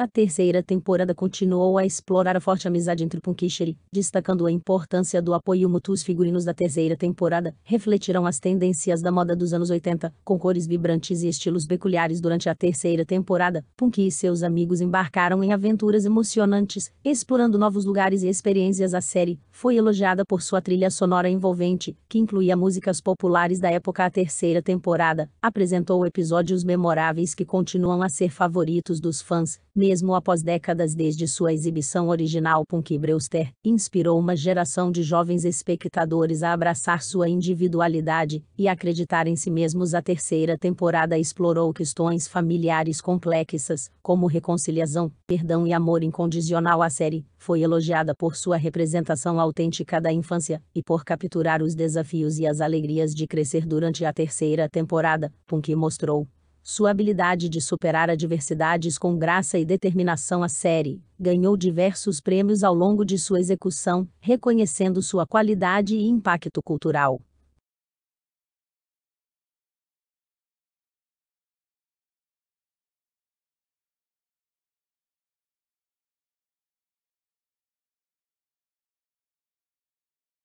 A terceira temporada continuou a explorar a forte amizade entre Punkisheri, destacando a importância do apoio mútuo. Os figurinos da terceira temporada refletirão as tendências da moda dos anos 80, com cores vibrantes e estilos peculiares. Durante a terceira temporada, Punky e seus amigos embarcaram em aventuras emocionantes, explorando novos lugares e experiências. A série foi elogiada por sua trilha sonora envolvente, que incluía músicas populares da época. A terceira temporada apresentou episódios memoráveis que continuam a ser favoritos dos fãs mesmo após décadas desde sua exibição original Punky Brewster, inspirou uma geração de jovens espectadores a abraçar sua individualidade e acreditar em si mesmos. A terceira temporada explorou questões familiares complexas, como reconciliação, perdão e amor incondicional. A série foi elogiada por sua representação autêntica da infância e por capturar os desafios e as alegrias de crescer durante a terceira temporada. Punky mostrou sua habilidade de superar adversidades com graça e determinação a série ganhou diversos prêmios ao longo de sua execução, reconhecendo sua qualidade e impacto cultural.